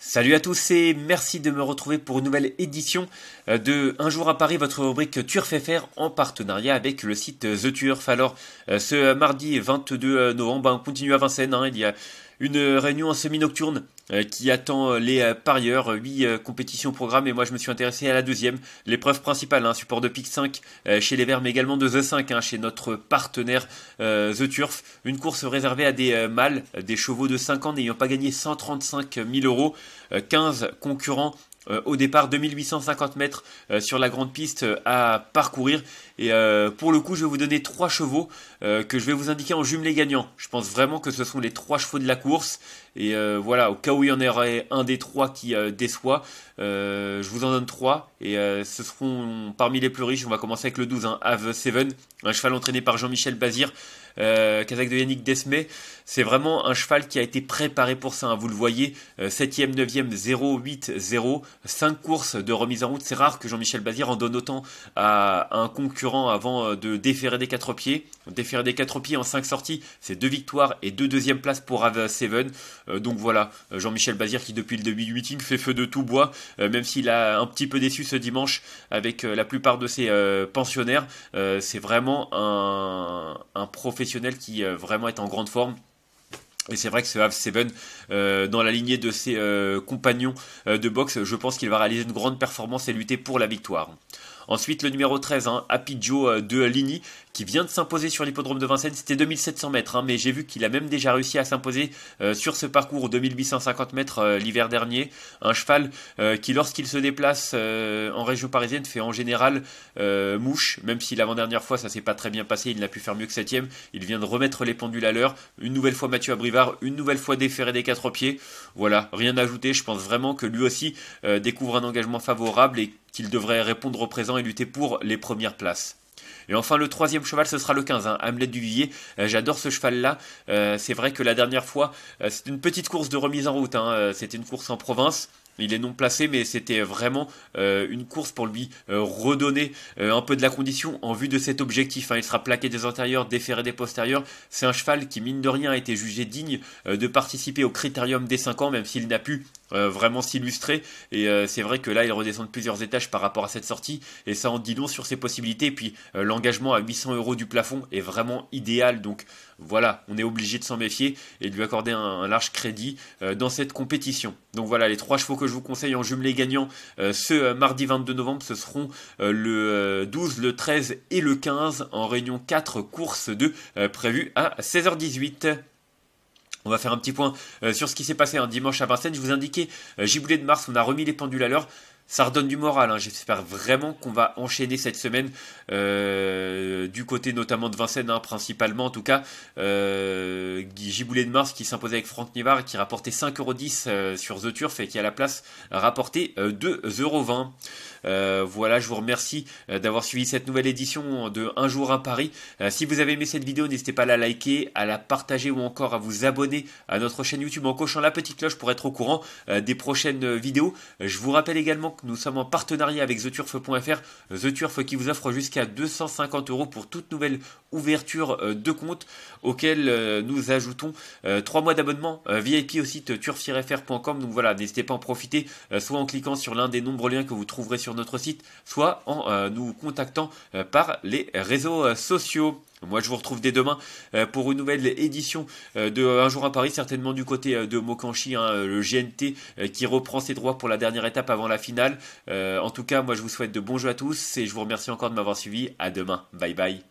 Salut à tous et merci de me retrouver pour une nouvelle édition euh, de Un jour à Paris, votre rubrique Turf FR en partenariat avec le site The Turf. Alors, euh, ce mardi 22 euh, novembre, on continue à Vincennes, hein. il y a une réunion en semi-nocturne euh, qui attend euh, les euh, parieurs. Huit compétitions au programme et moi je me suis intéressé à la deuxième. L'épreuve principale, un hein, support de pic 5 chez les Verts, mais également de The 5 hein, chez notre partenaire The Turf. Une course réservée à des mâles, des chevaux de 5 ans n'ayant pas gagné 135 000 euros. 15 concurrents euh, au départ 2850 mètres euh, sur la grande piste euh, à parcourir. Et pour le coup, je vais vous donner trois chevaux que je vais vous indiquer en jumelé gagnant. Je pense vraiment que ce sont les trois chevaux de la course. Et voilà, au cas où il y en aurait un des trois qui déçoit, je vous en donne trois. Et ce seront parmi les plus riches. On va commencer avec le 12, ave Ave 7, un cheval entraîné par Jean-Michel Bazir euh, de Yannick Desmet. C'est vraiment un cheval qui a été préparé pour ça. Hein, vous le voyez, 7e, 9e, 0, 8, 0, 5 courses de remise en route. C'est rare que Jean-Michel Bazir en donne autant à un concurrent avant euh, de déférer des quatre pieds. Déférer des quatre pieds en 5 sorties, c'est 2 victoires et 2 deuxièmes places pour Ava Seven. Euh, donc voilà, euh, Jean-Michel Bazir qui depuis le début du meeting fait feu de tout bois, même s'il a un petit peu déçu ce dimanche avec la plupart de ses pensionnaires. c'est vraiment un professionnel qui euh, vraiment est en grande forme. Et c'est vrai que ce Have Seven, euh, dans la lignée de ses euh, compagnons de boxe, je pense qu'il va réaliser une grande performance et lutter pour la victoire. Ensuite, le numéro 13, hein, Happy Joe euh, de Ligny, qui vient de s'imposer sur l'hippodrome de Vincennes. C'était 2700 mètres, hein, mais j'ai vu qu'il a même déjà réussi à s'imposer euh, sur ce parcours 2850 mètres euh, l'hiver dernier. Un cheval qui, lorsqu'il se déplace en région parisienne, fait en général mouche, même si l'avant-dernière fois ça s'est pas très bien passé, il n'a pu faire mieux que 7 Il vient de remettre les pendules à l'heure. Une nouvelle fois Mathieu Abrivard, une nouvelle fois déferré des quatre pieds. Voilà, rien à ajouter. Je pense vraiment que lui aussi découvre un engagement favorable et qu'il devrait répondre au présent et lutter pour les premières places. Et enfin, le troisième cheval, ce sera le 15, hein. Hamlet du euh, J'adore ce cheval-là. Euh, c'est vrai que la dernière fois, euh, c'était une petite course de remise en route. Hein. c'était une course en province. Il est non placé, mais c'était vraiment euh, une course pour lui euh, redonner euh, un peu de la condition en vue de cet objectif. Hein. Il sera plaqué des antérieurs, déféré des postérieurs. C'est un cheval qui, mine de rien, a été jugé digne de participer au critérium des 5 ans, même s'il n'a pu vraiment s'illustrer. Et c'est vrai que là, il redescend de plusieurs étages par rapport à cette sortie. Et ça en dit long sur ses possibilités. puis, l'engagement à 800 euros du plafond est vraiment idéal. Donc, voilà, on est obligé de s'en méfier et de lui accorder un, un large crédit dans cette compétition. Donc, voilà, les trois chevaux que je vous conseille en jumelé gagnant euh, ce euh, mardi 22 novembre, ce seront euh, le 12, le 13 et le 15 en réunion 4 courses 2 prévue à 16h18. On va faire un petit point sur ce qui s'est passé un hein. dimanche à Vincennes. Je vous indiquais, Giboulet de Mars, on a remis les pendules à l'heure ça redonne du moral. Hein. J'espère vraiment qu'on va enchaîner cette semaine euh, du côté notamment de Vincennes, hein, principalement en tout cas. Euh, Giboulet de Mars qui s'imposait avec Franck Nivard qui rapportait 5,10€ euh, sur The Turf et qui à la place rapportait 2,20€. Euh, euh, voilà, je vous remercie d'avoir suivi cette nouvelle édition de Un jour à Paris. si vous avez aimé cette vidéo, n'hésitez pas à la liker, à la partager ou encore à vous abonner à notre chaîne YouTube en cochant la petite cloche pour être au courant des prochaines vidéos. Je vous rappelle également nous sommes en partenariat avec TheTurf.fr, TheTurf qui vous offre jusqu'à 250 euros pour toute nouvelle ouverture euh, de compte, auquel euh, nous ajoutons 3 euh, mois d'abonnement VIP au site turfirfr.com. Donc voilà, n'hésitez pas à en profiter, soit en cliquant sur l'un des nombreux liens que vous trouverez sur notre site, soit en nous contactant par les réseaux sociaux. Moi, je vous retrouve dès demain euh, pour une nouvelle édition euh, de Un jour à Paris, certainement du côté euh, de Mokanchi, hein, le GNT qui reprend ses droits pour la dernière étape avant la finale. en tout cas, moi, je vous souhaite de bons jeux à tous et je vous remercie encore de m'avoir suivi. À demain. Bye bye.